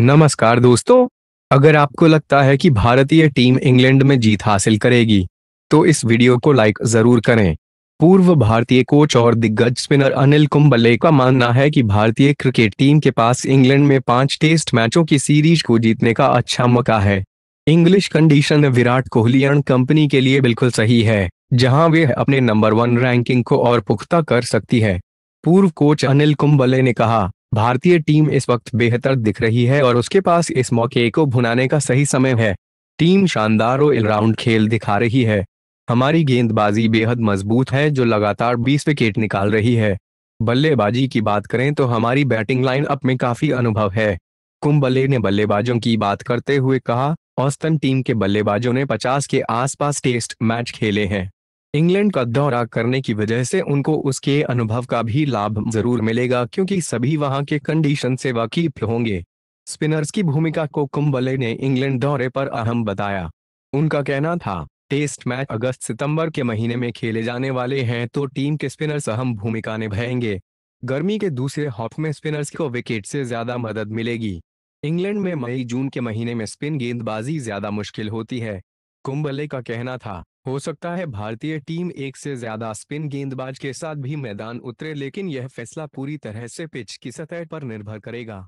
नमस्कार दोस्तों अगर आपको लगता है कि भारतीय टीम इंग्लैंड में जीत हासिल करेगी तो इस वीडियो को लाइक जरूर करें पूर्व भारतीय कोच और दिग्गज स्पिनर अनिल कुंबले का मानना है कि भारतीय क्रिकेट टीम के पास इंग्लैंड में पांच टेस्ट मैचों की सीरीज को जीतने का अच्छा मौका है English condition Virat Kohli and company के लिए बिल्कुल सही है जहां वे अपने नंबर वन रैंकिंग को और पुख्ता कर सकती है पूर्व कोच अनिल कुंबले ने कहा भारतीय टीम इस वक्त बेहतर दिख रही है और उसके पास इस मौके को भुनाने का सही समय है टीम शानदार ऑलराउंड खेल दिखा रही है हमारी गेंदबाजी बेहद मजबूत है जो लगातार 20 विकेट निकाल रही है बल्लेबाजी की बात करें तो हमारी बैटिंग लाइन अप में काफी अनुभव है कुंबले ने बल्लेबाजों की बात करते हुए कहा औस्तन टीम के बल्लेबाजों ने 50 के आसपास टेस्ट मैच खेले हैं इंग्लैंड का दौरा करने की वजह से उनको उसके अनुभव का भी लाभ जरूर मिलेगा क्योंकि सभी वहां के कंडीशन से वाकिफ होंगे स्पिनर्स की भूमिका को कुंबले ने इंग्लैंड दौरे पर अहम बताया उनका कहना था टेस्ट मैच अगस्त सितंबर के महीने में खेले जाने वाले हैं तो टीम के स्पिनर्स अहम भूमिका निभाएंगे गर्मी के दूसरे हॉफ में स्पिनर्स को विकेट से ज्यादा मदद मिलेगी इंग्लैंड में मई जून के महीने में स्पिन गेंदबाजी ज्यादा मुश्किल होती है कुंबले का कहना था हो सकता है भारतीय टीम एक से ज्यादा स्पिन गेंदबाज के साथ भी मैदान उतरे लेकिन यह फैसला पूरी तरह से पिच की सतह पर निर्भर करेगा